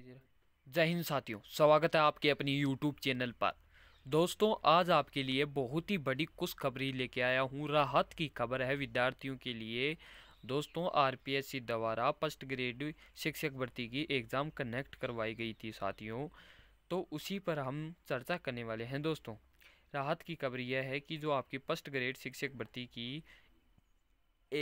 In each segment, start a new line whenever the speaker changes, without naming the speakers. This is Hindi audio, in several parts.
जय हिंद साथियों स्वागत है आपके अपनी YouTube चैनल पर दोस्तों आज आपके लिए बहुत ही बड़ी खुशखबरी लेके आया हूँ राहत की खबर है विद्यार्थियों के लिए दोस्तों आर द्वारा फर्स्ट ग्रेड शिक्षक भर्ती की एग्ज़ाम कनेक्ट करवाई गई थी साथियों तो उसी पर हम चर्चा करने वाले हैं दोस्तों राहत की खबर यह है कि जो आपकी फर्स्ट ग्रेड शिक्षक भर्ती की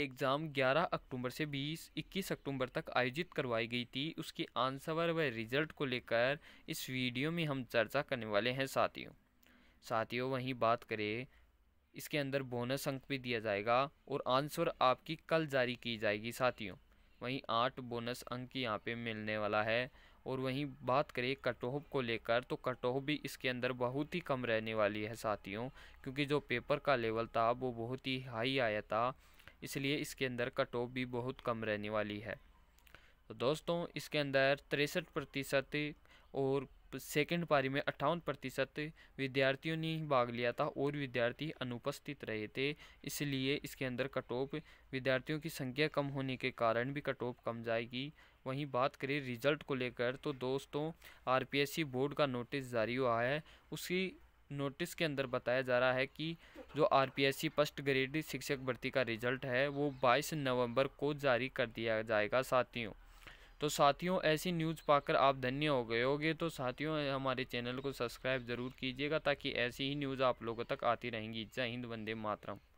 एग्ज़ाम 11 अक्टूबर से 20 21 अक्टूबर तक आयोजित करवाई गई थी उसके आंसर व रिज़ल्ट को लेकर इस वीडियो में हम चर्चा करने वाले हैं साथियों साथियों वहीं बात करें इसके अंदर बोनस अंक भी दिया जाएगा और आंसर आपकी कल जारी की जाएगी साथियों वहीं आठ बोनस अंक यहाँ पे मिलने वाला है और वहीं बात करें कट को लेकर तो कट भी इसके अंदर बहुत ही कम रहने वाली है साथियों क्योंकि जो पेपर का लेवल था वो बहुत ही हाई आया था इसलिए इसके अंदर कट ऑफ भी बहुत कम रहने वाली है तो दोस्तों इसके अंदर तिरसठ प्रतिशत और सेकंड पारी में अट्ठावन प्रतिशत विद्यार्थियों ने भाग लिया था और विद्यार्थी अनुपस्थित रहे थे इसलिए इसके अंदर कट ऑफ विद्यार्थियों की संख्या कम होने के कारण भी कट ऑफ कम जाएगी वहीं बात करें रिजल्ट को लेकर तो दोस्तों आरपीएससी बोर्ड का नोटिस जारी हुआ है उसी नोटिस के अंदर बताया जा रहा है कि जो आर सी फर्स्ट ग्रेड शिक्षक भर्ती का रिजल्ट है वो 22 नवंबर को जारी कर दिया जाएगा साथियों तो साथियों ऐसी न्यूज़ पाकर आप धन्य हो गए होगे तो साथियों हमारे चैनल को सब्सक्राइब ज़रूर कीजिएगा ताकि ऐसी ही न्यूज़ आप लोगों तक आती रहेंगी जय हिंद वंदे मातरम